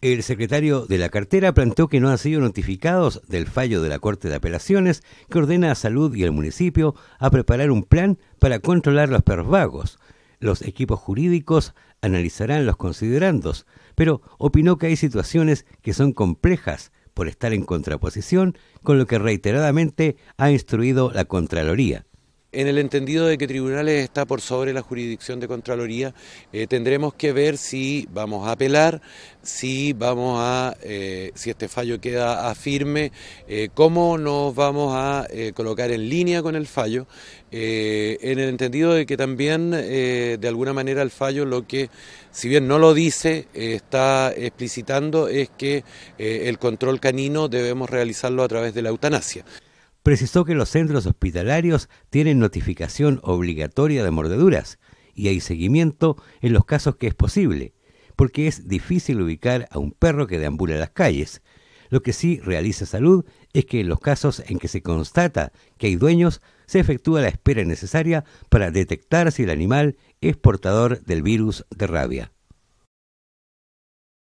El secretario de la cartera planteó que no han sido notificados del fallo de la Corte de Apelaciones que ordena a Salud y al municipio a preparar un plan para controlar los pervagos. Los equipos jurídicos analizarán los considerandos, pero opinó que hay situaciones que son complejas por estar en contraposición con lo que reiteradamente ha instruido la Contraloría. En el entendido de que tribunales está por sobre la jurisdicción de Contraloría, eh, tendremos que ver si vamos a apelar, si vamos a, eh, si este fallo queda a firme, eh, cómo nos vamos a colocar en línea con el fallo, en el entendido de que también de alguna manera el fallo lo que, si bien no lo dice, está explicitando es que el control canino debemos realizarlo a través de la eutanasia precisó que los centros hospitalarios tienen notificación obligatoria de mordeduras y hay seguimiento en los casos que es posible, porque es difícil ubicar a un perro que deambula las calles. Lo que sí realiza salud es que en los casos en que se constata que hay dueños, se efectúa la espera necesaria para detectar si el animal es portador del virus de rabia.